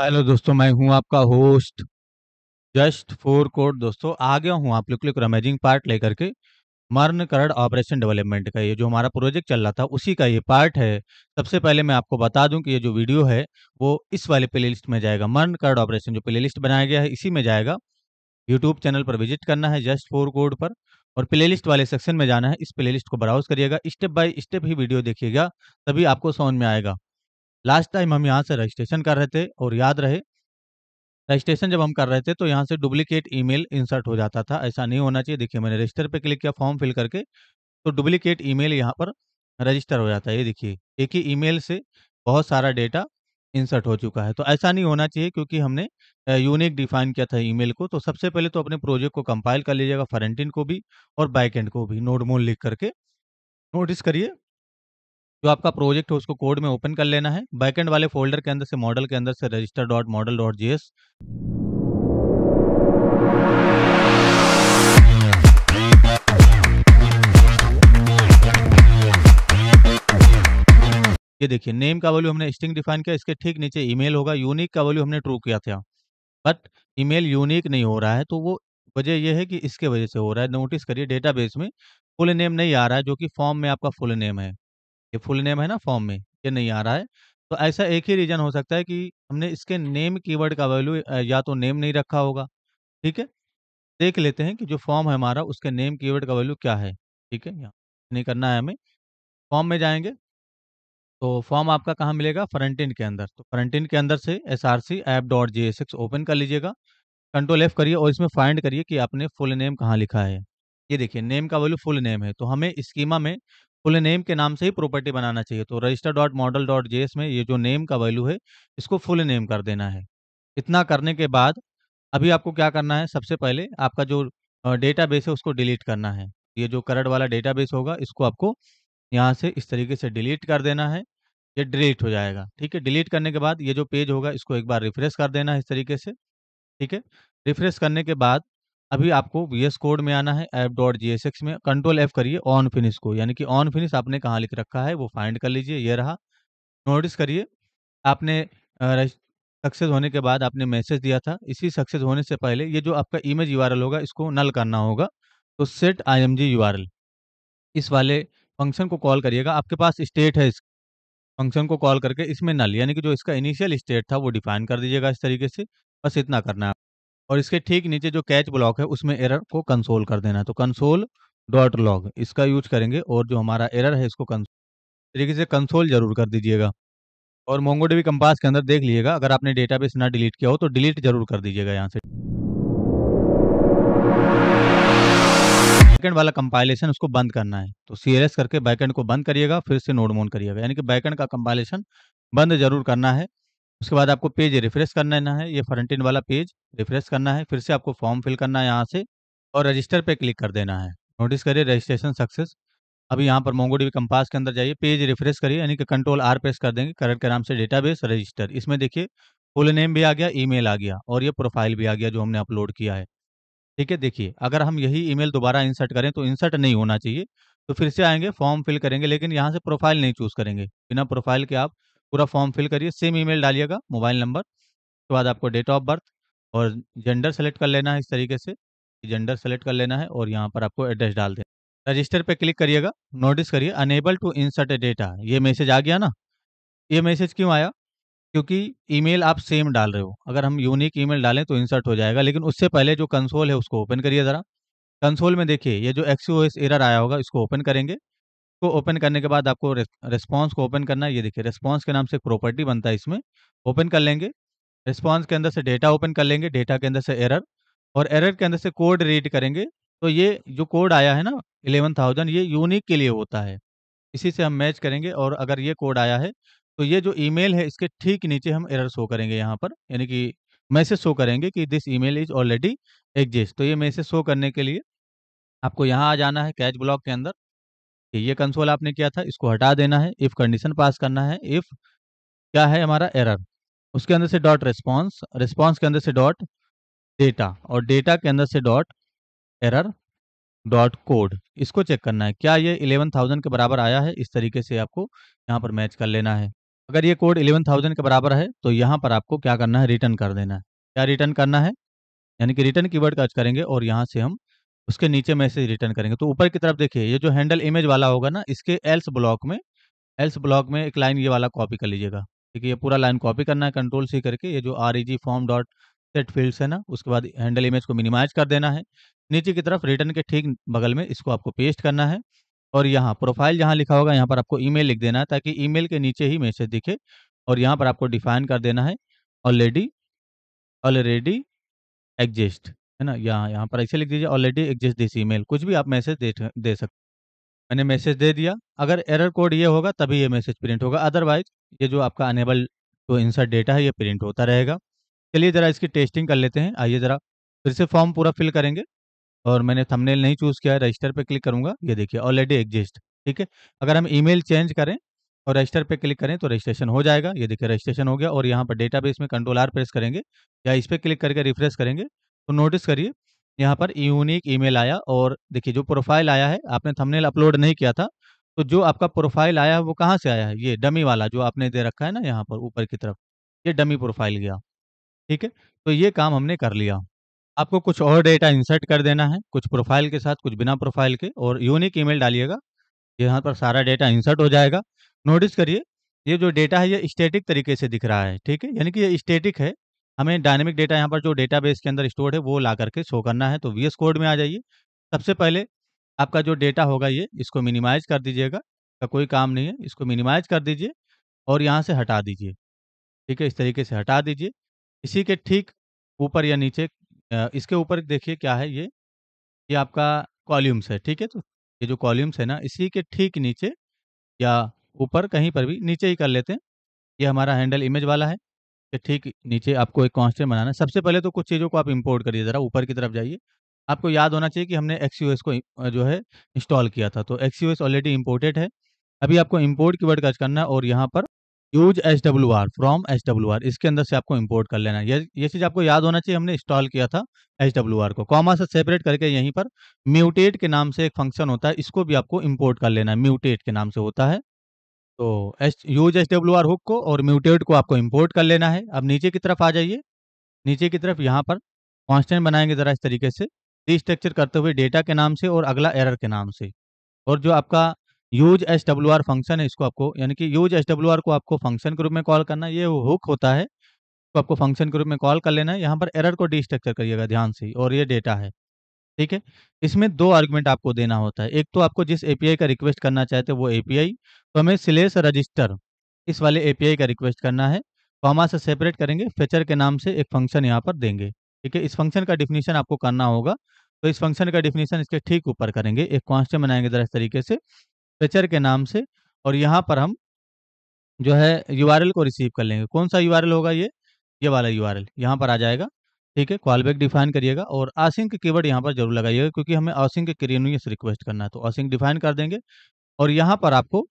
Hello दोस्तों मैं हूं आपका होस्ट जस्ट फोर कोड दोस्तों आ गया हूं आप लोग के अमेजिंग पार्ट लेकर के मर्न करड़ ऑपरेशन डेवलपमेंट का ये जो हमारा प्रोजेक्ट चल रहा था उसी का ये पार्ट है सबसे पहले मैं आपको बता दूं कि ये जो वीडियो है वो इस वाले प्लेलिस्ट में जाएगा मर्न करड़ ऑपरेशन जो प्ले बनाया गया है इसी में जाएगा यूट्यूब चैनल पर विजिट करना है जस्ट फोर कोड पर और प्ले वाले सेक्शन में जाना है इस प्ले को ब्राउज करिएगा स्टेप बाय स्टेप ही वीडियो देखिएगा तभी आपको समझ में आएगा लास्ट टाइम हम यहाँ से रजिस्ट्रेशन कर रहे थे और याद रहे रजिस्ट्रेशन जब हम कर रहे थे तो यहाँ से डुप्लीकेट ईमेल इंसर्ट हो जाता था ऐसा नहीं होना चाहिए देखिए मैंने रजिस्टर पे क्लिक किया फॉर्म फिल करके तो डुप्लीकेट ईमेल यहाँ पर रजिस्टर हो जाता है ये देखिए एक ही ईमेल से बहुत सारा डेटा इंसर्ट हो चुका है तो ऐसा नहीं होना चाहिए क्योंकि हमने यूनिक डिफाइन किया था ईमेल को तो सबसे पहले तो अपने प्रोजेक्ट को कंपाइल कर लीजिएगा फ्रंट को भी और बैक को भी नोट मोल लिख करके नोटिस करिए जो आपका प्रोजेक्ट है उसको कोड में ओपन कर लेना है बैकेंड वाले फोल्डर के अंदर से मॉडल के अंदर से register dot model dot G ये देखिए नेम का वैल्यू हमने स्ट्रिंग डिफाइन किया इसके ठीक नीचे ईमेल होगा यूनिक का वैल्यू हमने ट्रू किया था बट ईमेल यूनिक नहीं हो रहा है तो वो वजह यह है कि इसके वजह से हो रहा है नोटिस करिए डेटाबेस में फुल नेम नहीं आ रहा है जो कि फॉर्म में आपका फुल नेम है ये फुल नेम है ना फॉर्म में, ये नहीं आ रहा है। तो ऐसा एक ही रीज़न हो सकता है कि हमने इसके नेम कीवर्ड का वैल्यू या तो नेम नहीं रखा होगा, ठीक है? देख लेते हैं कि जो फॉर्म है हमारा उसके नेम कीवर्ड का वैल्यू क्या है, ठीक है? यहाँ नहीं करना है हमें, फॉर्म में जाएंगे तो फॉर्म आपका कहाँ मिलेगा? फ्रंट के अंदर, तो फ्रंट के अंदर से एस एक्स ओपन कर लीजिएगा, कंट्रोल एफ करिए और इसमें फाइंड करिए कि आपने फुल नेम कहाँ लिखा है। ये देखिए नेम का वैल्यू फुल नेम है, तो हमें स्कीमा में फुल नेम के नाम से ही प्रॉपर्टी बनाना चाहिए तो register dot model dot JS में ये जो नेम का वैल्यू है इसको फुल नेम कर देना है इतना करने के बाद अभी आपको क्या करना है सबसे पहले आपका जो डेटा बेस है उसको डिलीट करना है ये जो करड वाला डेटा बेस होगा इसको आपको यहाँ से इस तरीके से डिलीट कर देना है ये डिलीट हो जाएगा ठीक है डिलीट करने के बाद ये जो पेज होगा इसको एक बार रिफ्रेश कर देना है इस तरीके से ठीक है रिफ्रेश करने के बाद अभी आपको वीएस कोड में आना है app dot G S X में कंट्रोल एफ करिए ऑन फिनिश को यानी कि ऑन फिनिश आपने कहाँ लिख रखा है वो फाइंड कर लीजिए ये रहा नोटिस करिए आपने सक्सेस होने के बाद आपने मैसेज दिया था इसी सक्सेस होने से पहले ये जो आपका इमेज यू होगा इसको नल करना होगा तो सेट आई एम जी इस वाले फंक्शन को कॉल करिएगा आपके पास स्टेट है इस फंक्शन को कॉल करके इसमें नल यानी कि जो इसका इनिशियल स्टेट था वो डिफाइन कर दीजिएगा इस तरीके से बस इतना करना है और इसके ठीक नीचे जो कैच ब्लॉक है उसमें एरर को कंसोल कर देना है तो कंसोल डॉट लॉग इसका यूज करेंगे और जो हमारा एरर है इसको तरीके से कंसोल जरूर कर दीजिएगा और डेवी कंपास के अंदर देख लीजिएगा अगर आपने डेटाबेस ना डिलीट किया हो तो डिलीट जरूर कर दीजिएगा यहाँ से बैकेंड वाला कंपाइलेशन उसको बंद करना है तो सी करके बैकेंड को बंद करिएगा फिर से नोड मोन करिएगा यानी कि बैकेंड का कंपाइलेशन बंद जरूर करना है उसके बाद आपको पेज रिफ्रेश करना है ये फ्रंट इन वाला पेज रिफ्रेश करना है फिर से आपको फॉर्म फिल करना है यहाँ से और रजिस्टर पे क्लिक कर देना है नोटिस करिए रजिस्ट्रेशन सक्सेस अभी यहाँ पर मोंगो डी कंपास के अंदर जाइए पेज रिफ्रेश करिए यानी कि कंट्रोल आर प्रेस कर देंगे करंट के नाम से डेटाबेस रजिस्टर इसमें देखिए फुल नेम भी आ गया ईमेल आ गया और ये प्रोफाइल भी आ गया जो हमने अपलोड किया है ठीक है देखिए अगर हम यही ईमेल दोबारा इंसर्ट करें तो इंसर्ट नहीं होना चाहिए तो फिर से आएंगे फॉर्म फिल करेंगे लेकिन यहाँ से प्रोफाइल नहीं चूज़ करेंगे बिना प्रोफाइल के आप पूरा फॉर्म फिल करिए सेम ईमेल डालिएगा मोबाइल नंबर उसके बाद आपको डेट ऑफ बर्थ और जेंडर सेलेक्ट कर लेना है इस तरीके से जेंडर सेलेक्ट कर लेना है और यहाँ पर आपको एड्रेस डाल देना रजिस्टर पर क्लिक करिएगा नोटिस करिए unable to insert a data ये मैसेज आ गया ना ये मैसेज क्यों आया क्योंकि ईमेल आप सेम डाल रहे हो अगर हम यूनिक ईमेल डालें तो इंसर्ट हो जाएगा लेकिन उससे पहले जो कंसोल है उसको ओपन करिए ज़रा कंसोल में देखिए ये जो एक्स एरर आया होगा इसको ओपन करेंगे को ओपन करने के बाद आपको रिस्पॉन्स को ओपन करना है ये देखिए रिस्पॉन्स के नाम से प्रॉपर्टी बनता है इसमें ओपन कर लेंगे रिस्पॉन्स के अंदर से डेटा ओपन कर लेंगे डेटा के अंदर से एरर और एरर के अंदर से कोड रीड करेंगे तो ये जो कोड आया है ना इलेवन थाउजेंड ये यूनिक के लिए होता है इसी से हम मैच करेंगे और अगर ये कोड आया है तो ये जो ईमेल है इसके ठीक नीचे हम एरर शो करेंगे यहाँ पर यानी कि मैसेज शो करेंगे कि this email is already exist तो ये मैसेज शो करने के लिए आपको यहाँ आ जाना है कैच ब्लॉक के अंदर कि ये कंसोल आपने किया था इसको हटा देना है इफ़ कंडीशन पास करना है इफ़ क्या है हमारा एरर उसके अंदर से डॉट रिस्पॉन्स रिस्पॉन्स के अंदर से डॉट डेटा और डेटा के अंदर से डॉट एरर डॉट कोड इसको चेक करना है क्या ये इलेवन थाउजेंड के बराबर आया है इस तरीके से आपको यहाँ पर मैच कर लेना है अगर ये कोड इलेवन थाउजेंड के बराबर है तो यहाँ पर आपको क्या करना है रिटर्न कर देना है क्या रिटर्न करना है यानी कि रिटर्न कीवर्ड का करेंगे और यहाँ से हम उसके नीचे मैसेज रिटर्न करेंगे तो ऊपर की तरफ देखिए ये जो हैंडल इमेज वाला होगा ना इसके एल्स ब्लॉक में एल्स ब्लॉक में एक लाइन ये वाला कॉपी कर लीजिएगा ठीक है ये पूरा लाइन कॉपी करना है कंट्रोल सी करके ये जो R E G form dot set fields है ना उसके बाद हैंडल इमेज को मिनिमाइज कर देना है नीचे की तरफ रिटर्न के ठीक बगल में इसको आपको पेस्ट करना है और यहाँ प्रोफाइल जहाँ लिखा होगा यहाँ पर आपको ईमेल लिख देना है ताकि ईमेल के नीचे ही मैसेज दिखे और यहाँ पर आपको डिफाइन कर देना है ऑलरेडी ऑलरेडी एग्जिस्ट है ना? यहाँ यहाँ पर ऐसे लिख दीजिए ऑलरेडी एग्जिस्ट दिस ईमेल कुछ भी आप मैसेज दे दे सकते मैंने मैसेज दे दिया अगर एरर कोड ये होगा तभी ये मैसेज प्रिंट होगा अदरवाइज ये जो आपका अनेबल टू इंसर्ट डेटा है ये प्रिंट होता रहेगा चलिए ज़रा इसकी टेस्टिंग कर लेते हैं आइए ज़रा फिर से फॉर्म पूरा फिल करेंगे और मैंने थंबनेल नहीं चूज़ किया है रजिस्टर पर क्लिक करूँगा ये देखिए ऑलरेडी एग्जिस्ट ठीक है अगर हम ई चेंज करें और रजिस्टर पर क्लिक करें तो रजिस्ट्रेशन हो जाएगा ये देखिए रजिस्ट्रेशन हो गया और यहाँ पर डेटा में कंट्रोल आर प्रेस करेंगे या इस पर क्लिक करके रिफ्रेश करेंगे तो नोटिस करिए यहाँ पर यूनिक ईमेल आया और देखिए जो प्रोफाइल आया है आपने थंबनेल अपलोड नहीं किया था तो जो आपका प्रोफाइल आया है वो कहाँ से आया है ये डमी वाला जो आपने दे रखा है ना यहाँ पर ऊपर की तरफ ये डमी प्रोफाइल गया ठीक है तो ये काम हमने कर लिया आपको कुछ और डेटा इंसर्ट कर देना है कुछ प्रोफाइल के साथ कुछ बिना प्रोफाइल के और यूनिक ईमेल डालिएगा यहाँ पर सारा डेटा इंसर्ट हो जाएगा नोटिस करिए ये जो डेटा है ये स्टेटिक तरीके से दिख रहा है ठीक है यानी कि ये स्टेटिक है हमें डायनेमिक डेटा यहाँ पर जो डेटा के अंदर स्टोर्ड है वो ला करके शो करना है तो वी कोड में आ जाइए सबसे पहले आपका जो डेटा होगा ये इसको मिनिमाइज कर दीजिएगा का कोई काम नहीं है इसको मिनिमाइज कर दीजिए और यहाँ से हटा दीजिए ठीक है इस तरीके से हटा दीजिए इसी के ठीक ऊपर या नीचे इसके ऊपर देखिए क्या है ये ये आपका कॉल्यूम्स है ठीक है तो ये जो कॉल्यूम्स है ना इसी के ठीक नीचे या ऊपर कहीं पर भी नीचे ही कर लेते हैं ये हमारा हैंडल इमेज वाला है के ठीक नीचे आपको एक कॉन्स्टेंट बनाना है सबसे पहले तो कुछ चीज़ों को आप इंपोर्ट करिए ज़रा ऊपर की तरफ जाइए आपको याद होना चाहिए कि हमने एक्स को जो है इंस्टॉल किया था तो एक्स ऑलरेडी इम्पोर्टेड है अभी आपको इम्पोर्ट की वर्ड सर्च करना है और यहाँ पर use H W R from H W R इसके अंदर से आपको इम्पोर्ट कर लेना है ये चीज़ आपको याद होना चाहिए हमने इंस्टॉल किया था एच डब्ल्यू आर को कॉमा से सेपरेट करके यहीं पर म्यूटेट के नाम से एक फंक्शन होता है इसको भी आपको इम्पोर्ट कर लेना है म्यूटेट के नाम से होता है तो S use H W R hook को और म्यूटेट को आपको इम्पोर्ट कर लेना है अब नीचे की तरफ आ जाइए नीचे की तरफ यहाँ पर कांस्टेंट बनाएंगे ज़रा इस तरीके से रिस्ट्रक्चर करते हुए डेटा के नाम से और अगला एरर के नाम से और जो आपका use S W R function है इसको आपको यानी कि यूज एस डब्ल्यू आर को आपको फंक्शन के रूप में कॉल करना है ये हुक होता है तो आपको फंक्शन के रूप में कॉल कर लेना है यहाँ पर एरर को डिस्ट्रक्चर करिएगा ध्यान से और ये डेटा है ठीक है इसमें दो आर्गुमेंट आपको देना होता है एक तो आपको जिस एपीआई का रिक्वेस्ट करना चाहते हैं तो वो एपीआई तो हमें सिलेस रजिस्टर इस वाले एपीआई का रिक्वेस्ट करना है कॉमा तो से सेपरेट करेंगे फेचर के नाम से एक फंक्शन यहाँ पर देंगे ठीक है इस फंक्शन का डिफिनीशन आपको करना होगा तो इस फंक्शन का डिफिनीशन इसके ठीक ऊपर करेंगे एक कॉन्स्टेंट बनाएंगे जरा इस तरीके से फेचर के नाम से और यहाँ पर हम जो है यू को रिसीव कर लेंगे कौन सा यू होगा ये ये वाला यू आर यहाँ पर आ जाएगा ठीक है कॉलबैक डिफाइन करिएगा और आसिंक कीवर्ड यहाँ पर जरूर लगाइएगा क्योंकि हमें आसिंक क्रियनुस रिक्वेस्ट करना है तो आसिंक डिफाइन कर देंगे और यहाँ पर आपको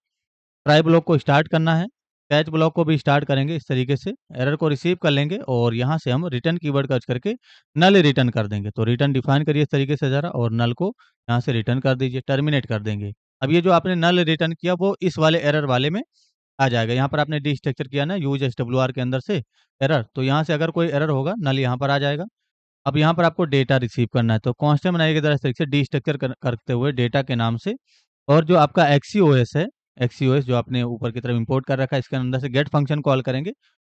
ट्राई ब्लॉक को स्टार्ट करना है कैच ब्लॉक को भी स्टार्ट करेंगे इस तरीके से एरर को रिसीव कर लेंगे और यहाँ से हम रिटर्न कीवर्ड कर्ज करके नल रिटर्न कर देंगे तो रिटर्न डिफाइन करिए इस तरीके से ज़रा और नल को यहाँ से रिटर्न कर दीजिए टर्मिनेट कर देंगे अब ये जो आपने नल रिटर्न किया वो इस वाले एरर वाले में आ जाएगा यहाँ पर आपने डिस्ट्रक्चर किया ना यूज एस डब्ल्यू आर के अंदर से एरर तो यहाँ से अगर कोई एरर होगा नल यहाँ पर आ जाएगा अब यहाँ पर आपको डेटा रिसीव करना है तो कॉन्स्टेंट बनाए की तरह से डिस्ट्रक्चर कर, करते हुए डेटा के नाम से और जो आपका एक्सीओएस है एक्सीओएस जो आपने ऊपर की तरफ इंपोर्ट कर रखा है इसके अंदर से गेट फंक्शन कॉल करेंगे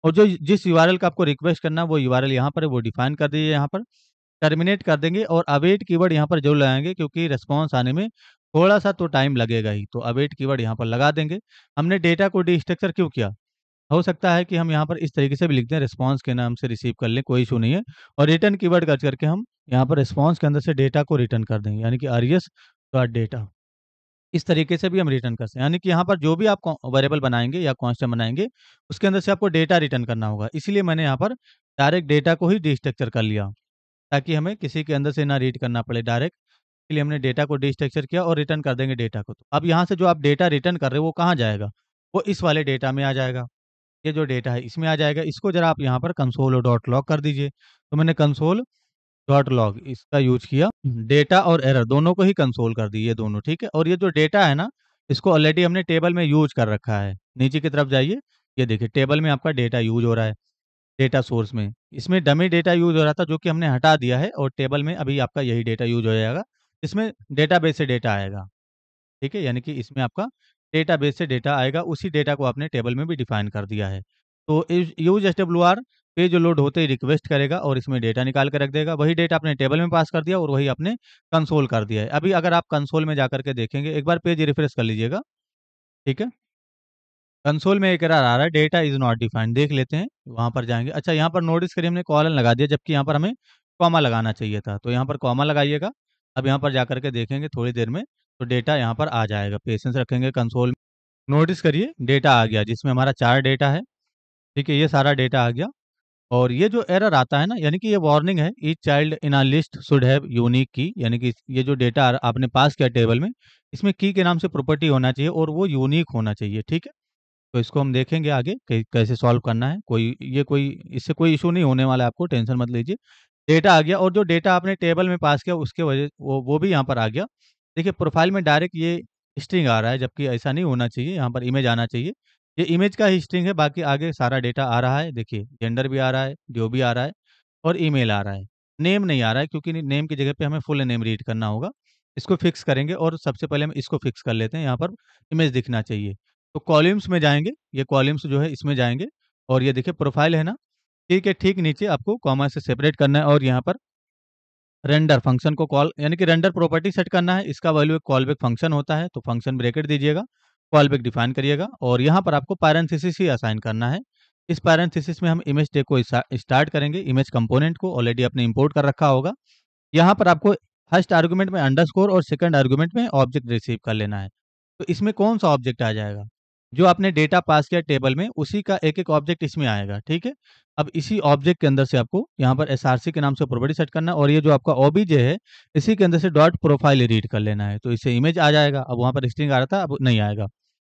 और जो जिस यूआरएल का आपको रिक्वेस्ट करना है वो यू यूआरएल यहाँ पर है वो डिफाइन कर दीजिए यहाँ पर टर्मिनेट कर देंगे और अवेट कीवर्ड यहाँ पर जरूर लगाएंगे क्योंकि रिस्पॉन्स आने में थोड़ा सा तो टाइम लगेगा ही तो अवेट कीवर्ड यहाँ पर लगा देंगे हमने डेटा को डिस्ट्रक्चर क्यों किया हो सकता है कि हम यहाँ पर इस तरीके से भी लिख दें रिस्पॉन्स के नाम से रिसीव कर लें कोई इशू नहीं है और रिटर्न कीवर्ड वर्ड करके हम यहाँ पर रिस्पॉन्स के अंदर से डेटा को रिटर्न कर देंगे यानी कि आर एस डॉट डेटा इस तरीके से भी हम रिटर्न कर सकते हैं यानी कि यहाँ पर जो भी आप वेरिएबल बनाएंगे या कॉन्स्टेंट बनाएंगे उसके अंदर से आपको डेटा रिटर्न करना होगा इसीलिए मैंने यहाँ पर डायरेक्ट डेटा को ही डिस्ट्रक्चर कर लिया ताकि हमें किसी के अंदर से ना रीड करना पड़े डायरेक्ट के लिए हमने डेटा को डिस्ट्रक्चर किया और रिटर्न कर देंगे डेटा को तो अब यहाँ से जो आप डेटा रिटर्न कर रहे हो वो कहाँ जाएगा वो इस वाले डेटा में आ जाएगा ये जो डेटा है इसमें आ जाएगा इसको जरा आप यहाँ पर कंसोल डॉट लॉग कर दीजिए तो मैंने कंसोल डॉट लॉग इसका यूज किया डेटा और एरर दोनों को ही कंसोल कर दी ये दोनों ठीक है और ये जो डेटा है ना इसको ऑलरेडी हमने टेबल में यूज कर रखा है नीचे की तरफ जाइए ये देखिए टेबल में आपका डेटा यूज हो रहा है डेटा सोर्स में इसमें डमी डेटा यूज हो रहा था जो कि हमने हटा दिया है और टेबल में अभी आपका यही डेटा यूज हो जाएगा इसमें डेटाबेस से डेटा आएगा ठीक है यानी कि इसमें आपका डेटाबेस से डेटा आएगा उसी डेटा को आपने टेबल में भी डिफाइन कर दिया है तो use S W R page load होते ही रिक्वेस्ट करेगा और इसमें डेटा निकाल कर रख देगा वही डेटा आपने टेबल में पास कर दिया और वही आपने कंसोल कर दिया है अभी अगर आप कंसोल में जाकर के देखेंगे एक बार पेज रिफ्रेश कर लीजिएगा ठीक है कंसोल में एक एरर आ रहा है डेटा इज नॉट डिफाइंड देख लेते हैं वहां पर जाएंगे अच्छा यहाँ पर नोटिस करिए हमने कॉलन लगा दिया जबकि यहाँ पर हमें कॉमा लगाना चाहिए था तो यहाँ पर कॉमा लगाइएगा अब यहाँ पर जा के देखेंगे थोड़ी देर में तो डेटा यहाँ पर आ जाएगा पेशेंस रखेंगे कंसोल नोटिस करिए डेटा आ गया जिसमें हमारा चार डेटा है ठीक है ये सारा डेटा आ गया और ये जो एरर आता है ना यानी कि ये वार्निंग है each child in a list should have unique key यानी कि ये जो डेटा आपने पास किया टेबल में इसमें की के नाम से प्रॉपर्टी होना चाहिए और वो यूनिक होना चाहिए ठीक है तो इसको हम देखेंगे आगे कैसे सॉल्व करना है कोई ये कोई इससे कोई इशू नहीं होने वाला है आपको टेंशन मत लीजिए डेटा आ गया और जो डेटा आपने टेबल में पास किया उसके वजह वो वो भी यहाँ पर आ गया देखिए प्रोफाइल में डायरेक्ट ये स्ट्रिंग आ रहा है जबकि ऐसा नहीं होना चाहिए यहाँ पर इमेज आना चाहिए ये इमेज का ही स्ट्रिंग है बाकी आगे सारा डेटा आ रहा है देखिए जेंडर भी आ रहा है जो भी आ रहा है और ईमेल आ रहा है नेम नहीं आ रहा है क्योंकि नेम की जगह पे हमें फुल नेम रीड करना होगा इसको फिक्स करेंगे और सबसे पहले हम इसको फिक्स कर लेते हैं यहाँ पर इमेज दिखना चाहिए तो कॉलम्स में जाएंगे ये कॉलम्स जो है इसमें जाएंगे और ये देखिए प्रोफाइल है ना ठीक है ठीक नीचे आपको कॉमा से सेपरेट करना है और यहाँ पर रेंडर फंक्शन को कॉल यानी कि रेंडर प्रॉपर्टी सेट करना है इसका वैल्यू एक कॉल बैक फंक्शन होता है तो फंक्शन ब्रेकेट दीजिएगा कॉल बैक डिफाइन करिएगा और यहाँ पर आपको पैरेंथिस ही असाइन करना है इस पैरेंथिस में हम इमेज डे को स्टार्ट करेंगे इमेज कंपोनेंट को ऑलरेडी आपने इंपोर्ट कर रखा होगा यहाँ पर आपको फर्स्ट आर्गूमेंट में अंडर और सेकेंड आर्गूमेंट में ऑब्जेक्ट रिसीव कर लेना है तो इसमें कौन सा ऑब्जेक्ट आ जाएगा जो आपने डेटा पास किया टेबल में उसी का एक एक ऑब्जेक्ट इसमें आएगा ठीक है अब इसी ऑब्जेक्ट के अंदर से आपको यहाँ पर एस के नाम से प्रॉपर्टी सेट करना है और ये जो आपका ओबीजे है इसी के अंदर से डॉट प्रोफाइल रीड कर लेना है तो इससे इमेज आ जाएगा अब वहाँ पर स्ट्रिंग आ रहा था अब नहीं आएगा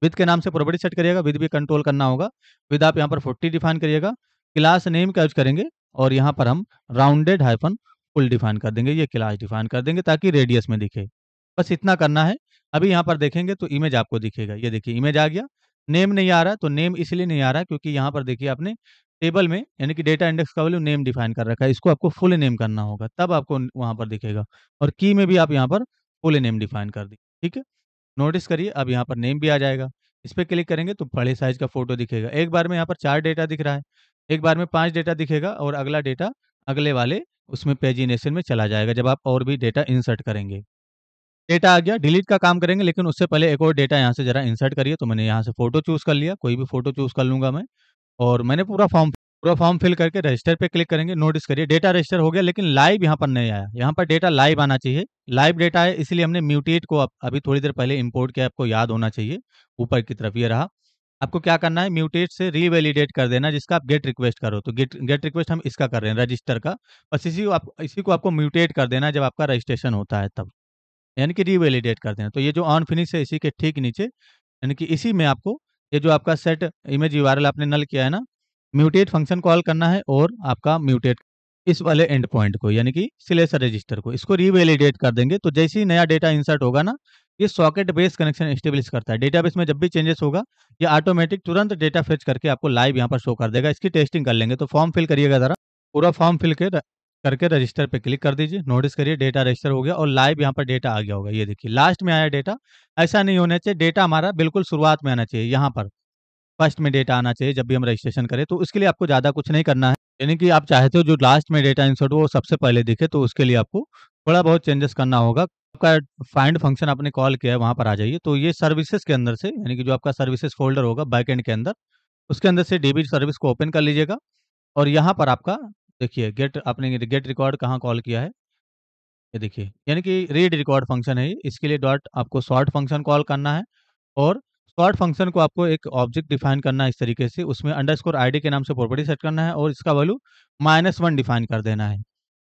विद के नाम से प्रॉपर्टी सेट करिएगा विद भी कंट्रोल करना होगा विद आप यहाँ पर फोर्टी डिफाइन करिएगा क्लास नेम का यूज करेंगे और यहाँ पर हम राउंडेड हाइफन फुल डिफाइन कर देंगे ये क्लास डिफाइन कर देंगे ताकि रेडियस में दिखे बस इतना करना है अभी यहाँ पर देखेंगे तो इमेज आपको दिखेगा ये देखिए इमेज आ गया नेम नहीं आ रहा तो नेम इसलिए नहीं आ रहा क्योंकि यहाँ पर देखिए आपने टेबल में यानी कि डेटा इंडेक्स का वैल्यू नेम डिफाइन कर रखा है इसको आपको फुल नेम करना होगा तब आपको वहाँ पर दिखेगा और की में भी आप यहाँ पर फुल नेम डिफाइन कर दी ठीक है नोटिस करिए अब यहाँ पर नेम भी आ जाएगा इस पर क्लिक करेंगे तो बड़े साइज का फोटो दिखेगा एक बार में यहाँ पर चार डेटा दिख रहा है एक बार में पाँच डेटा दिखेगा और अगला डेटा अगले वाले उसमें पेजिनेशन में चला जाएगा जब आप और भी डेटा इंसर्ट करेंगे डेटा आ गया डिलीट का काम करेंगे लेकिन उससे पहले एक और डेटा यहाँ से जरा इंसर्ट करिए तो मैंने यहाँ से फोटो चूज़ कर लिया कोई भी फोटो चूज़ कर लूंगा मैं और मैंने पूरा फॉर्म पूरा फॉर्म फिल करके रजिस्टर पे क्लिक करेंगे नोटिस करिए डेटा रजिस्टर हो गया लेकिन लाइव यहाँ पर नहीं आया यहाँ पर डेटा लाइव आना चाहिए लाइव डेटा है इसलिए हमने म्यूटेट को अभी थोड़ी देर पहले इम्पोर्ट किया आपको याद होना चाहिए ऊपर की तरफ ये रहा आपको क्या करना है म्यूटेट से रीवेलीडेट कर देना जिसका आप गेट रिक्वेस्ट करो तो गेट गेट रिक्वेस्ट हम इसका कर रहे हैं रजिस्टर का बस इसी को आप इसी को आपको म्यूटेट कर देना जब आपका रजिस्ट्रेशन होता है तब यानी कि रिवेलीडेट कर हैं तो ये जो ऑन फिनिश है इसी के ठीक नीचे यानी कि इसी में आपको ये जो आपका सेट इमेज यू आपने नल किया है ना म्यूटेट फंक्शन कॉल करना है और आपका म्यूटेट इस वाले एंड पॉइंट को यानी कि सिलेसर रजिस्टर को इसको रिवेलीडेट कर देंगे तो जैसे ही नया डेटा इंसर्ट होगा ना ये सॉकेट बेस्ड कनेक्शन स्टेब्लिश करता है डेटाबेस में जब भी चेंजेस होगा ये ऑटोमेटिक तुरंत डेटा फेच करके आपको लाइव यहाँ पर शो कर देगा इसकी टेस्टिंग कर लेंगे तो फॉर्म फिल करिएगा ज़रा पूरा फॉर्म फिल कर करके रजिस्टर पे क्लिक कर दीजिए नोटिस करिए डेटा रजिस्टर हो गया और लाइव यहाँ पर डेटा आ गया होगा ये देखिए लास्ट में आया डेटा ऐसा नहीं होना चाहिए डेटा हमारा बिल्कुल शुरुआत में आना चाहिए यहाँ पर फर्स्ट में डेटा आना चाहिए जब भी हम रजिस्ट्रेशन करें तो उसके लिए आपको ज़्यादा कुछ नहीं करना है यानी कि आप चाहते हो जो लास्ट में डेटा इंसर्ट हो सबसे पहले दिखे तो उसके लिए आपको थोड़ा बहुत चेंजेस करना होगा आपका फाइंड फंक्शन आपने कॉल किया है वहाँ पर आ जाइए तो ये सर्विसेज के अंदर से यानी कि जो आपका सर्विसेज फोल्डर होगा बैक एंड के अंदर उसके अंदर से डीबी सर्विस को ओपन कर लीजिएगा और यहाँ पर आपका देखिए गेट आपने गेट रिकॉर्ड कहाँ कॉल किया है ये देखिए यानी कि रीड रिकॉर्ड फंक्शन है इसके लिए डॉट आपको शॉर्ट फंक्शन कॉल करना है और शॉर्ट फंक्शन को आपको एक ऑब्जेक्ट डिफाइन करना है इस तरीके से उसमें अंडर स्कोर आई के नाम से प्रॉपर्टी सेट करना है और इसका वैल्यू माइनस वन डिफाइन कर देना है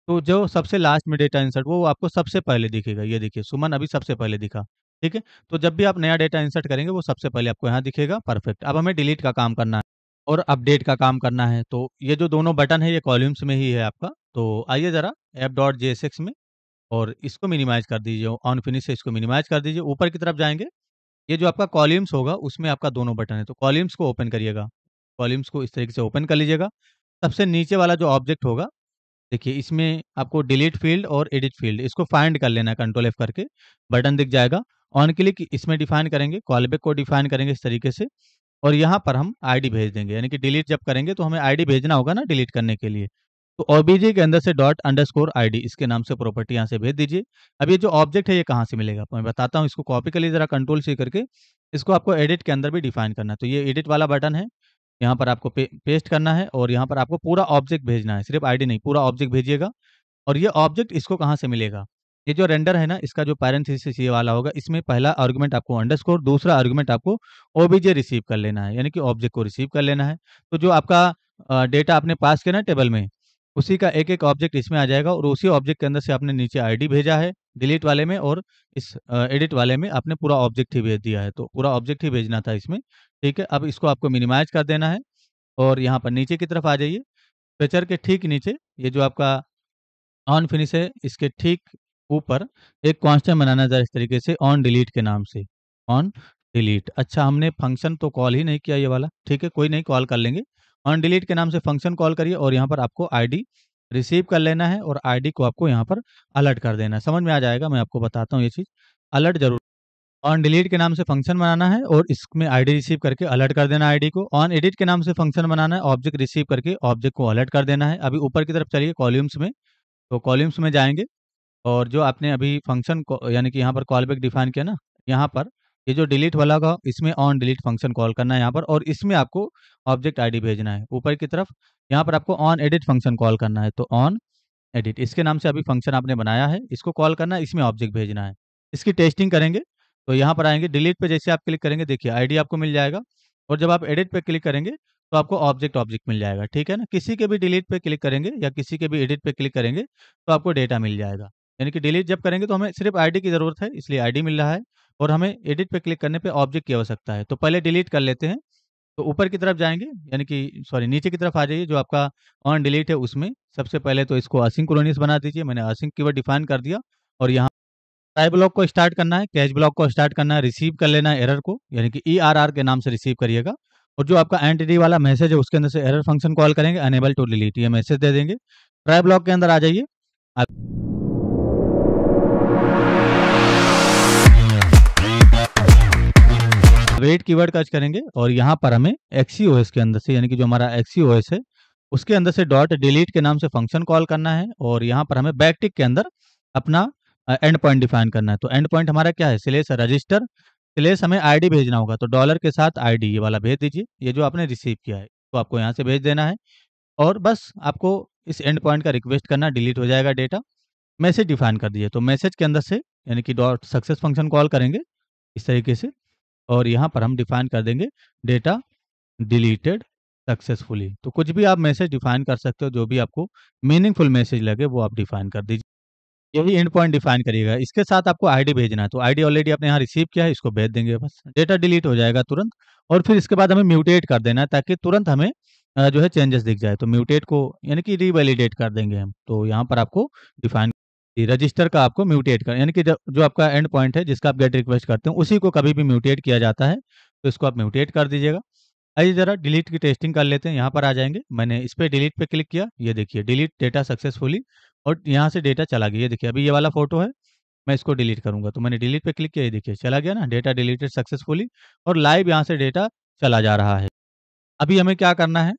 तो जो सबसे लास्ट में डेटा इंसर्ट वो आपको सबसे पहले दिखेगा ये देखिए सुमन अभी सबसे पहले दिखा ठीक है तो जब भी आप नया डेटा इंसर्ट करेंगे वो सबसे पहले आपको यहाँ दिखेगा परफेक्ट अब हमें डिलीट का काम करना है और अपडेट का काम करना है तो ये जो दोनों बटन है ये कॉल्यूम्स में ही है आपका तो आइए ज़रा एप डॉट जे में और इसको मिनिमाइज कर दीजिए ऑन फिनिश से इसको मिनिमाइज कर दीजिए ऊपर की तरफ जाएंगे ये जो आपका कॉल्यूम्स होगा उसमें आपका दोनों बटन है तो कॉल्यूम्स को ओपन करिएगा कॉल्यूम्स को इस तरीके से ओपन कर लीजिएगा सबसे नीचे वाला जो ऑब्जेक्ट होगा देखिए इसमें आपको डिलीट फील्ड और एडिट फील्ड इसको फाइंड कर लेना कंट्रोल एफ करके बटन दिख जाएगा ऑन क्लिक इसमें डिफाइन करेंगे कॉलबैक को डिफाइन करेंगे इस तरीके से और यहाँ पर हम आईडी भेज देंगे यानी कि डिलीट जब करेंगे तो हमें आईडी भेजना होगा ना डिलीट करने के लिए तो ओबीजे के अंदर से डॉट अंडर स्कोर आई इसके नाम से प्रॉपर्टी यहाँ से भेज दीजिए अब ये जो ऑब्जेक्ट है ये कहाँ से मिलेगा मैं बताता हूँ इसको कॉपी कर लिए ज़रा कंट्रोल सी करके इसको आपको एडिट के अंदर भी डिफाइन करना है तो ये एडिट वाला बटन है यहाँ पर आपको पे, पेस्ट करना है और यहाँ पर आपको पूरा ऑब्जेक्ट भेजना है सिर्फ आईडी नहीं पूरा ऑब्जेक्ट भेजिएगा और ये ऑब्जेक्ट इसको कहाँ से मिलेगा ये जो रेंडर है ना इसका जो पैरेंथिस ये वाला होगा इसमें पहला आर्गुमेंट आपको अंडरस्कोर दूसरा आर्गुमेंट आपको ओबीजे रिसीव कर लेना है यानी कि ऑब्जेक्ट को रिसीव कर लेना है तो जो आपका डेटा आपने पास किया ना टेबल में उसी का एक एक ऑब्जेक्ट इसमें आ जाएगा और उसी ऑब्जेक्ट के अंदर से आपने नीचे आईडी भेजा है डिलीट वाले में और इस एडिट वाले में आपने पूरा ऑब्जेक्ट ही भेज दिया है तो पूरा ऑब्जेक्ट ही भेजना था इसमें ठीक है अब इसको आपको मिनिमाइज कर देना है और यहाँ पर नीचे की तरफ आ जाइए फीचर के ठीक नीचे ये जो आपका ऑन फिनिश है इसके ठीक ऊपर एक कांस्टेंट बनाना जरा इस तरीके से ऑन डिलीट के नाम से ऑन डिलीट अच्छा हमने फंक्शन तो कॉल ही नहीं किया ये वाला ठीक है कोई नहीं कॉल कर लेंगे ऑन डिलीट के नाम से फंक्शन कॉल करिए और यहाँ पर आपको आईडी रिसीव कर लेना है और आईडी को आपको यहाँ पर अलर्ट कर देना है समझ में आ जाएगा मैं आपको बताता हूँ ये चीज़ अलर्ट जरूर ऑन डिलीट के नाम से फंक्शन बनाना है और इसमें आईडी रिसीव करके अलर्ट कर देना आईडी को ऑन एडिट के नाम से फंक्शन बनाना है ऑब्जेक्ट रिसीव करके ऑब्जेक्ट को अलर्ट कर देना है अभी ऊपर की तरफ चलिए कॉल्यूम्स में तो कॉल्यूम्स में जाएंगे और जो आपने अभी फंक्शन को यानी कि यहाँ पर कॉल बैक डिफाइन किया ना यहाँ पर ये जो डिलीट वाला का इसमें ऑन डिलीट फंक्शन कॉल करना है यहाँ पर और इसमें आपको ऑब्जेक्ट आईडी भेजना है ऊपर की तरफ यहाँ पर आपको ऑन एडिट फंक्शन कॉल करना है तो ऑन एडिट इसके नाम से अभी फंक्शन आपने बनाया है इसको कॉल करना है इसमें ऑब्जेक्ट भेजना है इसकी टेस्टिंग करेंगे तो यहाँ पर आएंगे डिलीट पर जैसे आप क्लिक करेंगे देखिए आई आपको मिल जाएगा और जब आप एडिट पर क्लिक करेंगे तो आपको ऑब्जेक्ट ऑब्जेक्ट मिल जाएगा ठीक है ना किसी के भी डिलीट पर क्लिक करेंगे या किसी के भी एडिट पर क्लिक करेंगे तो आपको डेटा मिल जाएगा यानी कि डिलीट जब करेंगे तो हमें सिर्फ आईडी की ज़रूरत है इसलिए आईडी मिल रहा है और हमें एडिट पे क्लिक करने पे ऑब्जेक्ट की आवश्यकता है तो पहले डिलीट कर लेते हैं तो ऊपर की तरफ जाएंगे यानी कि सॉरी नीचे की तरफ आ जाइए जो आपका ऑन डिलीट है उसमें सबसे पहले तो इसको असिंक्रोनियस बना दीजिए मैंने असिंग की डिफाइन कर दिया और यहाँ ट्राई ब्लॉक को स्टार्ट करना है कैच ब्लॉक को स्टार्ट करना है रिसीव कर लेना है एरर को यानी कि ई आर आर के नाम से रिसीव करिएगा और जो आपका एंटिटी वाला मैसेज है उसके अंदर से एरर फंक्शन कॉल करेंगे अनेबल टू डिलीट ये मैसेज दे देंगे ट्राई ब्लॉक के अंदर आ जाइए आप रेट की वर्ड करेंगे और यहाँ पर हमें एक्सी ओ के अंदर से यानी कि जो हमारा एक्सी ओ है उसके अंदर से डॉट डिलीट के नाम से फंक्शन कॉल करना है और यहाँ पर हमें बैकटिक के अंदर अपना एंड पॉइंट डिफाइन करना है तो एंड पॉइंट हमारा क्या है सिलेस रजिस्टर सिलेस हमें आईडी भेजना होगा तो डॉलर के साथ आईडी ये वाला भेज दीजिए ये जो आपने रिसीव किया है तो आपको यहाँ से भेज देना है और बस आपको इस एंड पॉइंट का रिक्वेस्ट करना डिलीट हो जाएगा डेटा मैसेज डिफाइन कर दीजिए तो मैसेज के अंदर से यानी कि डॉट सक्सेस फंक्शन कॉल करेंगे इस तरीके से और यहाँ पर हम डिफाइन कर देंगे डेटा डिलीटेड सक्सेसफुली तो कुछ भी आप मैसेज डिफाइन कर सकते हो जो भी आपको मीनिंगफुल मैसेज लगे वो आप डिफाइन कर दीजिए यही एंड पॉइंट डिफाइन करिएगा इसके साथ आपको आईडी भेजना है तो आईडी ऑलरेडी आपने यहाँ रिसीव किया है इसको भेज देंगे बस डेटा डिलीट हो जाएगा तुरंत और फिर इसके बाद हमें म्यूटेट कर देना है ताकि तुरंत हमें जो है चेंजेस दिख जाए तो म्यूटेट को यानी कि रिवैलिडेट कर देंगे हम तो यहाँ पर आपको डिफाइन रजिस्टर का आपको म्यूटेट कर यानी कि जो आपका एंड पॉइंट है जिसका आप गेट रिक्वेस्ट करते हैं उसी को कभी भी म्यूटेट किया जाता है तो इसको आप म्यूटेट कर दीजिएगा आइए ज़रा डिलीट की टेस्टिंग कर लेते हैं यहाँ पर आ जाएंगे मैंने इस पर डिलीट पे क्लिक किया ये देखिए डिलीट डेटा सक्सेसफुली और यहाँ से डेटा चला गया ये देखिए अभी ये वाला फोटो है मैं इसको डिलीट करूँगा तो मैंने डिलीट पे क्लिक किया ये देखिए चला गया ना डेटा डिलीटेड सक्सेसफुली और लाइव यहाँ से डेटा चला जा रहा है अभी हमें क्या करना है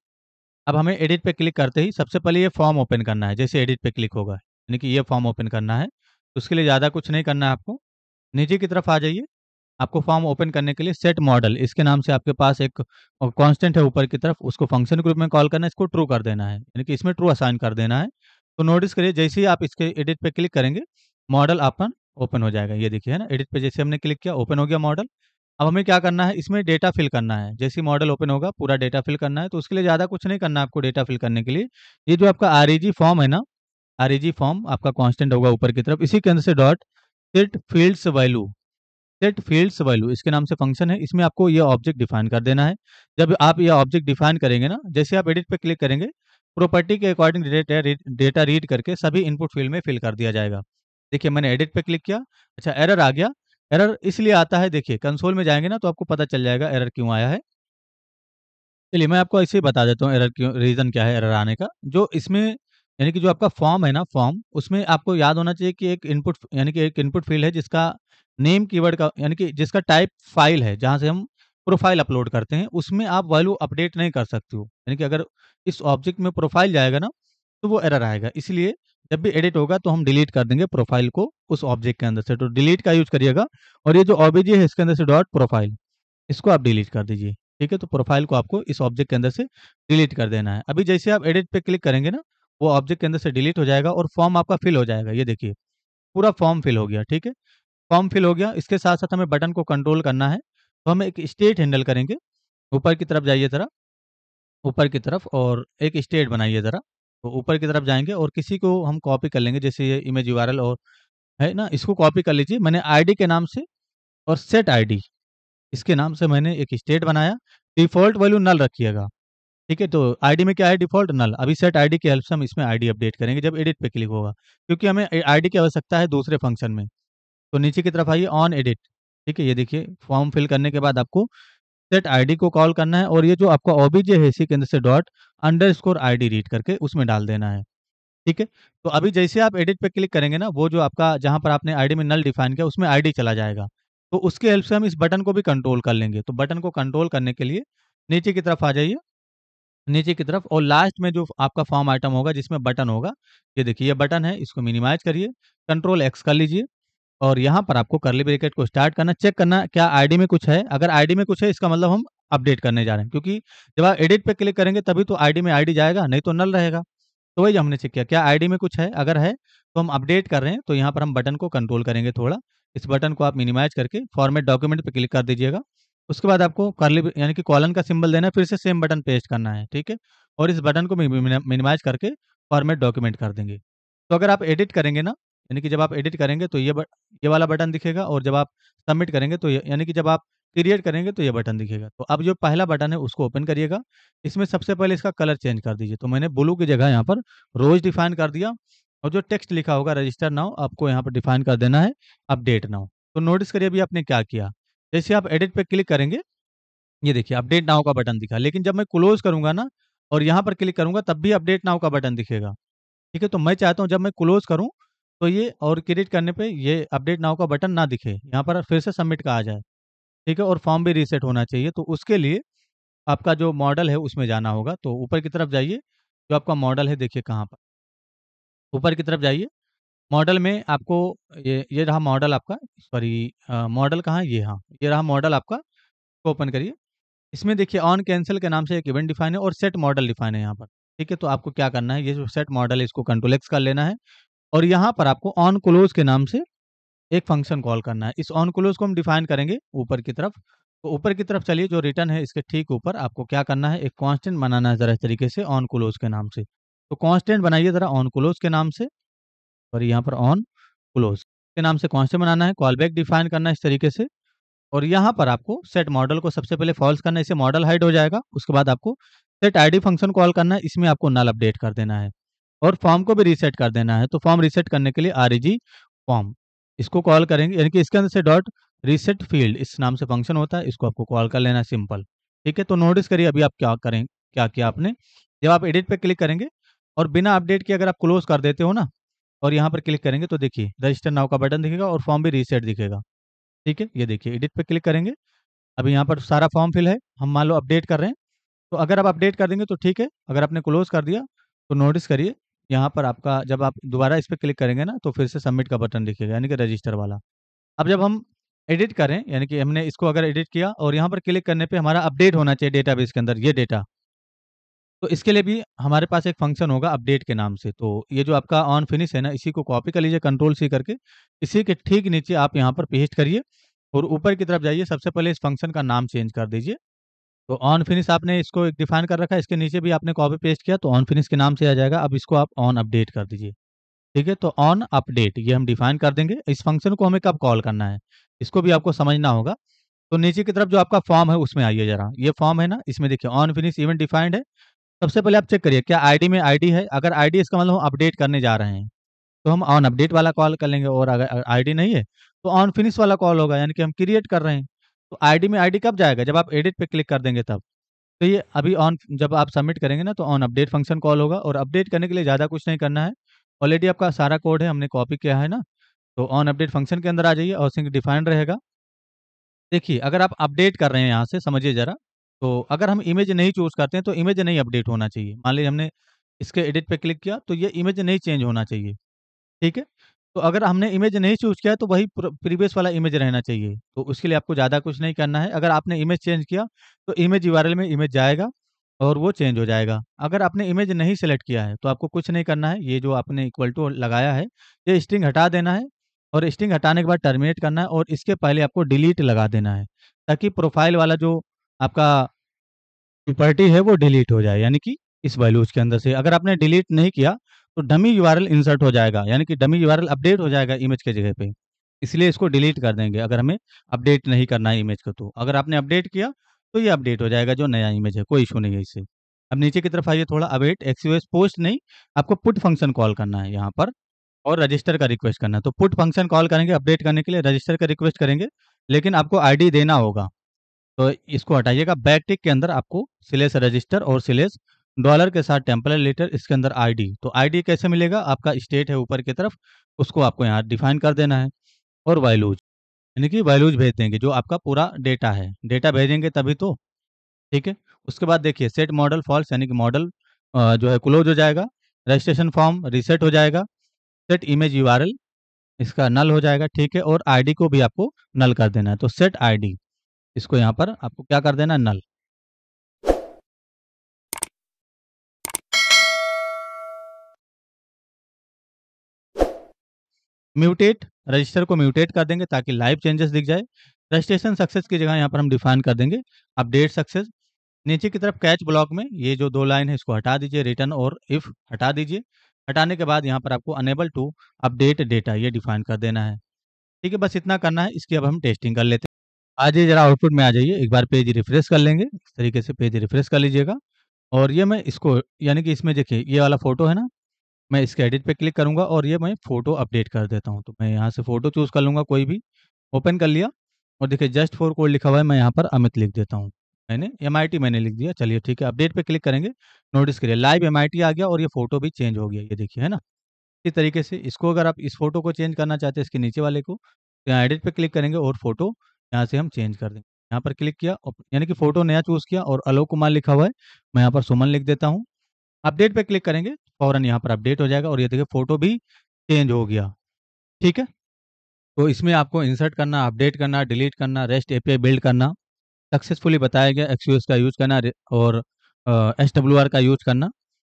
अब हमें एडिट पे क्लिक करते ही सबसे पहले ये फॉर्म ओपन करना है जैसे एडिट पे क्लिक होगा यानी कि ये फॉर्म ओपन करना है तो उसके लिए ज़्यादा कुछ नहीं करना है आपको नीचे की तरफ आ जाइए आपको फॉर्म ओपन करने के लिए सेट मॉडल इसके नाम से आपके पास एक कांस्टेंट है ऊपर की तरफ उसको फंक्शन ग्रुप में कॉल करना है इसको ट्रू कर देना है यानी कि इसमें ट्रू असाइन कर देना है तो नोटिस करिए जैसे ही आप इसके एडिट पे क्लिक करेंगे मॉडल आपका ओपन हो जाएगा ये देखिए है ना एडिट पे जैसे हमने क्लिक किया ओपन हो गया मॉडल अब हमें क्या करना है इसमें डेटा फिल करना है जैसे मॉडल ओपन होगा पूरा डेटा फिल करना है तो उसके लिए ज़्यादा कुछ नहीं करना है आपको डेटा फिल करने के लिए ये जो आपका आर फॉर्म है ना आर फॉर्म आपका कांस्टेंट होगा ऊपर की तरफ इसी के अंदर से dot set fields value set fields value इसके नाम से फंक्शन है इसमें आपको ये ऑब्जेक्ट डिफाइन कर देना है जब आप ये ऑब्जेक्ट डिफाइन करेंगे ना जैसे आप एडिट पर क्लिक करेंगे प्रॉपर्टी के अकॉर्डिंग डेटा डेटा रीड करके सभी इनपुट फील्ड में फिल कर दिया जाएगा देखिए मैंने एडिट पे क्लिक किया अच्छा एरर आ गया एरर इसलिए आता है देखिए कंसोल में जाएंगे ना तो आपको पता चल जाएगा एरर क्यों आया है चलिए मैं आपको ऐसे ही बता देता हूँ एरर क्यों रीज़न क्या है एरर आने का जो इसमें यानी कि जो आपका फॉर्म है ना फॉर्म उसमें आपको याद होना चाहिए कि एक इनपुट यानी कि एक इनपुट फील्ड है जिसका नेम कीवर्ड का यानी कि जिसका टाइप फाइल है जहाँ से हम प्रोफाइल अपलोड करते हैं उसमें आप वैल्यू अपडेट नहीं कर सकते हो यानी कि अगर इस ऑब्जेक्ट में प्रोफाइल जाएगा ना तो वो एरर आएगा इसलिए जब भी एडिट होगा तो हम डिलीट कर देंगे प्रोफाइल को उस ऑब्जेक्ट के अंदर से तो डिलीट का यूज करिएगा और ये जो ऑबीजे है इसके अंदर से डॉट प्रोफाइल इसको आप डिलीट कर दीजिए ठीक है तो प्रोफाइल को आपको इस ऑब्जेक्ट के अंदर से डिलीट कर देना है अभी जैसे आप एडिट पे क्लिक करेंगे ना वो ऑब्जेक्ट के अंदर से डिलीट हो जाएगा और फॉर्म आपका फिल हो जाएगा ये देखिए पूरा फॉर्म फिल हो गया ठीक है फॉर्म फिल हो गया इसके साथ साथ हमें बटन को कंट्रोल करना है तो हम एक स्टेट हैंडल करेंगे ऊपर की तरफ जाइए ज़रा ऊपर की तरफ और एक स्टेट बनाइए ज़रा तो ऊपर की तरफ जाएंगे और किसी को हम कॉपी कर लेंगे जैसे ये इमेज यू और है ना इसको कॉपी कर लीजिए मैंने आईडी के नाम से और सेट आईडी इसके नाम से मैंने एक स्टेट बनाया डिफॉल्ट वैल्यू नल रखिएगा ठीक है तो आईडी में क्या है डिफॉल्ट नल अभी सेट आईडी की हेल्प से हम इसमें आईडी अपडेट करेंगे जब एडिट पे क्लिक होगा क्योंकि हमें आईडी की आवश्यकता है दूसरे फंक्शन में तो नीचे की तरफ आइए ऑन एडिट ठीक है ये देखिए फॉर्म फिल करने के बाद आपको सेट आईडी को कॉल करना है और ये जो आपका ओबीजे है इसी केंद्र से dot underscore I read करके उसमें डाल देना है ठीक है तो अभी जैसे आप एडिट पे क्लिक करेंगे ना वो जो आपका जहाँ पर आपने आईडी में नल डिफाइन किया उसमें आईडी चला जाएगा तो उसके हेल्प से हम इस बटन को भी कंट्रोल कर लेंगे तो बटन को कंट्रोल करने के लिए नीचे की तरफ आ जाइए नीचे की तरफ और लास्ट में जो आपका फॉर्म आइटम होगा जिसमें बटन होगा ये देखिए ये बटन है इसको मिनिमाइज करिए कंट्रोल एक्स कर लीजिए और यहाँ पर आपको करली ब्रेकेट को स्टार्ट करना चेक करना क्या आईडी में कुछ है अगर आईडी में कुछ है इसका मतलब हम अपडेट करने जा रहे हैं क्योंकि जब आप एडिट पर क्लिक करेंगे तभी तो आई में आई जाएगा नहीं तो नल रहेगा तो वही हमने चेक किया क्या आई में कुछ है अगर है तो हम अपडेट कर रहे हैं तो यहाँ पर हम बटन को कंट्रोल करेंगे थोड़ा इस बटन को आप मिनिमाइज करके फॉर्मेट डॉक्यूमेंट पर क्लिक कर दीजिएगा उसके बाद आपको करली यानी कि कॉलन का सिंबल देना है फिर से सेम बटन पेस्ट करना है ठीक है और इस बटन को मिनिमाइज करके फॉर्मेट डॉक्यूमेंट कर देंगे तो अगर आप एडिट करेंगे ना यानी कि जब आप एडिट करेंगे तो ये ये वाला बटन दिखेगा और जब आप सबमिट करेंगे तो यानी कि जब आप क्रिएट करेंगे तो ये बटन दिखेगा तो अब जो पहला बटन है उसको ओपन करिएगा इसमें सबसे पहले इसका कलर चेंज कर दीजिए तो मैंने ब्लू की जगह यहाँ पर रोज डिफाइन कर दिया और जो टेक्स्ट लिखा होगा रजिस्टर नाउ आपको यहाँ पर डिफाइन कर देना है अपडेट नाउ तो नोटिस करिए अभी आपने क्या किया जैसे आप एडिट पे क्लिक करेंगे ये देखिए अपडेट नाव का बटन दिखा लेकिन जब मैं क्लोज करूंगा ना और यहाँ पर क्लिक करूंगा तब भी अपडेट नाव का बटन दिखेगा ठीक है तो मैं चाहता हूँ जब मैं क्लोज करूँ तो ये और क्रिएट करने पर ये अपडेट नाव का बटन ना दिखे यहाँ पर फिर से सबमिट का आ जाए ठीक है और फॉर्म भी रीसेट होना चाहिए तो उसके लिए आपका जो मॉडल है उसमें जाना होगा तो ऊपर की तरफ जाइए जो आपका मॉडल है देखिए कहाँ पर ऊपर की तरफ जाइए मॉडल में आपको ये ये रहा मॉडल आपका सॉरी मॉडल कहाँ ये हाँ ये रहा मॉडल आपका ओपन करिए इसमें देखिए ऑन कैंसिल के नाम से एक इवेंट डिफाइन है और सेट मॉडल डिफाइन है यहाँ पर ठीक है तो आपको क्या करना है ये जो सेट मॉडल है इसको कंट्रोल एक्स कर लेना है और यहाँ पर आपको ऑन क्लोज के नाम से एक फंक्शन कॉल करना है इस ऑन क्लोज को हम डिफाइन करेंगे ऊपर की तरफ तो ऊपर की तरफ चलिए जो रिटर्न है इसके ठीक ऊपर आपको क्या करना है एक कांस्टेंट बनाना है ज़रा इस तरीके से ऑन क्लोज के नाम से तो कांस्टेंट बनाइए ज़रा ऑन क्लोज के नाम से सॉरी यहाँ पर ऑन क्लोज के नाम से कौन से बनाना है कॉल बैक डिफाइन करना है इस तरीके से और यहाँ पर आपको सेट मॉडल को सबसे पहले फॉल्स करना है इसे मॉडल हाइड हो जाएगा उसके बाद आपको सेट आईडी फंक्शन कॉल करना है इसमें आपको नल अपडेट कर देना है और फॉर्म को भी रीसेट कर देना है तो फॉर्म रीसेट करने के लिए आर फॉर्म इसको कॉल करेंगे यानी कि इसके अंदर से डॉट रीसेट फील्ड इस नाम से फंक्शन होता है इसको आपको कॉल कर लेना है सिंपल ठीक है तो नोटिस करिए अभी आप क्या करें क्या किया आपने जब आप एडिट पे क्लिक करेंगे और बिना अपडेट के अगर आप क्लोज कर देते हो ना और यहाँ पर क्लिक करेंगे तो देखिए रजिस्टर नाव का बटन दिखेगा और फॉर्म भी रीसेट दिखेगा ठीक है ये देखिए एडिट पर क्लिक करेंगे अभी यहाँ पर सारा फॉर्म फिल है हम मान लो अपडेट कर रहे हैं तो अगर आप अपडेट कर देंगे तो ठीक है अगर आपने क्लोज कर दिया तो नोटिस करिए यहाँ पर आपका जब आप दोबारा इस पर क्लिक करेंगे ना तो फिर से सबमिट का बटन दिखेगा यानी कि रजिस्टर वाला अब जब हम एडिट करें यानी कि हमने इसको अगर एडिट किया और यहाँ पर क्लिक करने पे हमारा अपडेट होना चाहिए डेटाबेस के अंदर ये डेटा तो इसके लिए भी हमारे पास एक फंक्शन होगा अपडेट के नाम से तो ये जो आपका ऑन फिनिश है ना इसी को कॉपी कर लीजिए कंट्रोल सी करके इसी के ठीक नीचे आप यहाँ पर पेस्ट करिए और ऊपर की तरफ जाइए सबसे पहले इस फंक्शन का नाम चेंज कर दीजिए तो ऑन फिनिश आपने इसको एक डिफाइन कर रखा है इसके नीचे भी आपने कॉपी पेस्ट किया तो ऑन फिनिश के नाम से आ जाएगा अब इसको आप ऑन अपडेट कर दीजिए ठीक है तो ऑन अपडेट ये हम डिफाइन कर देंगे इस फंक्शन को हमें कब कॉल करना है इसको भी आपको समझना होगा तो नीचे की तरफ जो आपका फॉर्म है उसमें आइए जरा ये फॉर्म है ना इसमें देखिए ऑन फिनिश इवेंट डिफाइंड है सबसे पहले आप चेक करिए क्या आईडी में आईडी है अगर आईडी इसका मतलब हम अपडेट करने जा रहे हैं तो हम ऑन अपडेट वाला कॉल कर लेंगे और अगर आईडी नहीं है तो ऑन फिनिश वाला कॉल होगा यानी कि हम क्रिएट कर रहे हैं तो आईडी में आईडी कब जाएगा जब आप एडिट पे क्लिक कर देंगे तब तो ये अभी ऑन जब आप सबमिट करेंगे ना तो ऑन अपडेट फंक्शन कॉल होगा और अपडेट करने के लिए ज़्यादा कुछ नहीं करना है ऑलरेडी आपका सारा कोड है हमने कॉपी किया है ना तो ऑन अपडेट फंक्शन के अंदर आ जाइए और सिंह डिफाइंड रहेगा देखिए अगर आप अपडेट कर रहे हैं यहाँ से समझिए ज़रा तो अगर हम इमेज नहीं चूज़ करते हैं तो इमेज नहीं अपडेट होना चाहिए। मान लीजिए हमने इसके एडिट पे क्लिक किया तो ये इमेज नहीं चेंज होना चाहिए, ठीक है? तो अगर हमने इमेज नहीं चूज़ किया तो वही प्रीवियस वाला इमेज रहना चाहिए। तो उसके लिए आपको ज़्यादा कुछ नहीं करना है। अगर आपने इमेज चेंज किया तो इमेज यू में इमेज जाएगा और वो चेंज हो जाएगा। अगर आपने इमेज नहीं सेलेक्ट किया है तो आपको कुछ नहीं करना है। ये जो आपने इक्वल टू लगाया है ये स्ट्रिंग हटा देना है और स्ट्रिंग हटाने के बाद टर्मिनेट करना है और इसके पहले आपको डिलीट लगा देना है ताकि प्रोफाइल वाला जो आपका प्रॉपर्टी है वो डिलीट हो जाए यानी कि इस वैल्यूज के अंदर से अगर आपने डिलीट नहीं किया तो डमी यू इंसर्ट हो जाएगा यानी कि डमी यू अपडेट हो जाएगा इमेज के जगह पे इसलिए इसको डिलीट कर देंगे अगर हमें अपडेट नहीं करना है इमेज को तो अगर आपने अपडेट किया तो ये अपडेट हो जाएगा जो नया इमेज है कोई इशू नहीं है इससे अब नीचे की तरफ आइए थोड़ा अवेट एक्स पोस्ट नहीं आपको पुट फंक्शन कॉल करना है यहाँ पर और रजिस्टर का रिक्वेस्ट करना है तो पुट फंक्शन कॉल करेंगे अपडेट करने के लिए रजिस्टर का रिक्वेस्ट करेंगे लेकिन आपको आईडी देना होगा तो इसको हटाइएगा बैकटिक के अंदर आपको सिलेस रजिस्टर और सिलेस डॉलर के साथ टेम्पलर लेटर इसके अंदर आईडी तो आईडी कैसे मिलेगा आपका स्टेट है ऊपर की तरफ उसको आपको यहाँ डिफाइन कर देना है और वैल्यूज यानी कि वैल्यूज भेज देंगे जो आपका पूरा डेटा है डेटा भेजेंगे तभी तो ठीक है उसके बाद देखिए सेट मॉडल फॉल्स यानी कि मॉडल जो है क्लोज हो जाएगा रजिस्ट्रेशन फॉर्म रिसेट हो जाएगा सेट इमेज यू इसका नल हो जाएगा ठीक है और आईडी को भी आपको नल कर देना है तो सेट आईडी इसको यहाँ पर आपको क्या कर देना नल म्यूटेट रजिस्टर को म्यूटेट कर देंगे ताकि लाइव चेंजेस दिख जाए रजिस्ट्रेशन सक्सेस की जगह यहां पर हम डिफाइन कर देंगे अपडेट सक्सेस नीचे की तरफ कैच ब्लॉक में ये जो दो लाइन है इसको हटा दीजिए रिटर्न और इफ हटा दीजिए हटाने के बाद यहाँ पर आपको अनेबल टू अपडेट डेटा ये डिफाइन कर देना है ठीक है बस इतना करना है इसकी अब हम टेस्टिंग कर लेते हैं आज जाइए जरा आउटपुट में आ जाइए एक बार पेज रिफ्रेश कर लेंगे इस तरीके से पेज रिफ्रेश कर लीजिएगा और ये मैं इसको यानी कि इसमें देखिए ये वाला फ़ोटो है ना मैं इसके एडिट पे क्लिक करूँगा और ये मैं फ़ोटो अपडेट कर देता हूँ तो मैं यहाँ से फ़ोटो चूज़ कर लूँगा कोई भी ओपन कर लिया और देखिए जस्ट फॉर कोड लिखा हुआ है मैं यहाँ पर अमित लिख देता हूँ मैंने एम मैंने लिख दिया चलिए ठीक है अपडेट पे क्लिक करेंगे नोटिस करिए लाइव एम आ गया और ये फ़ोटो भी चेंज हो गया ये देखिए है ना इस तरीके से इसको अगर आप इस फोटो को चेंज करना चाहते हैं इसके नीचे वाले को तो यहाँ एडिट पर क्लिक करेंगे और फोटो यहाँ से हम चेंज कर देंगे यहाँ पर क्लिक किया यानी कि फोटो नया चूज किया और अलोक कुमार लिखा हुआ है मैं यहाँ पर सुमन लिख देता हूँ अपडेट पे क्लिक करेंगे फौरन यहाँ पर अपडेट हो जाएगा और ये देखिए फोटो भी चेंज हो गया ठीक है तो इसमें आपको इंसर्ट करना अपडेट करना डिलीट करना रेस्ट ए बिल्ड करना सक्सेसफुली बताया गया एक्सयूएस का यूज करना और एस का यूज करना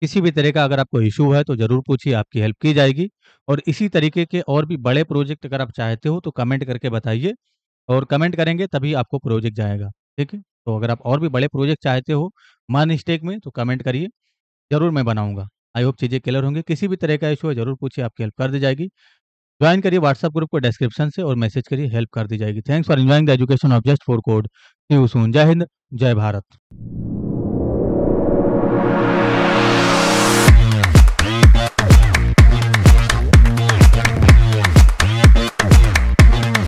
किसी भी तरह का अगर आपको इशू है तो ज़रूर पूछिए आपकी हेल्प की जाएगी और इसी तरीके के और भी बड़े प्रोजेक्ट अगर आप चाहते हो तो कमेंट करके बताइए और कमेंट करेंगे तभी आपको प्रोजेक्ट जाएगा ठीक है तो अगर आप और भी बड़े प्रोजेक्ट चाहते हो मन स्टेक में तो कमेंट करिए ज़रूर मैं बनाऊंगा आई होप चीज़ें क्लियर होंगी किसी भी तरह का इशू है ज़रूर पूछिए आपकी हेल्प कर दी जाएगी ज्वाइन करिए व्हाट्सएप ग्रुप को डिस्क्रिप्शन से और मैसेज करिए हेल्प कर दी जाएगी thanks for enjoying the education of just for code see you soon जय हिंद जय भारत